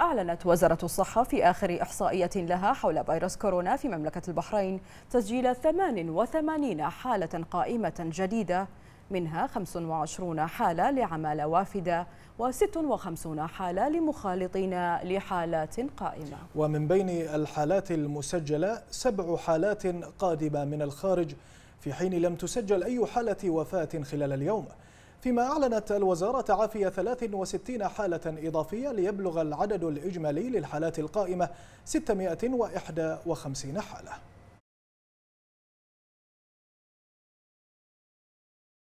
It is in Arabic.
أعلنت وزارة الصحة في آخر إحصائية لها حول فيروس كورونا في مملكة البحرين تسجيل 88 حالة قائمة جديدة منها 25 حالة لعمالة وافدة و56 حالة لمخالطين لحالات قائمة ومن بين الحالات المسجلة سبع حالات قادمة من الخارج في حين لم تسجل أي حالة وفاة خلال اليوم فيما أعلنت الوزارة تعافي 63 حالة إضافية ليبلغ العدد الإجمالي للحالات القائمة 651 حالة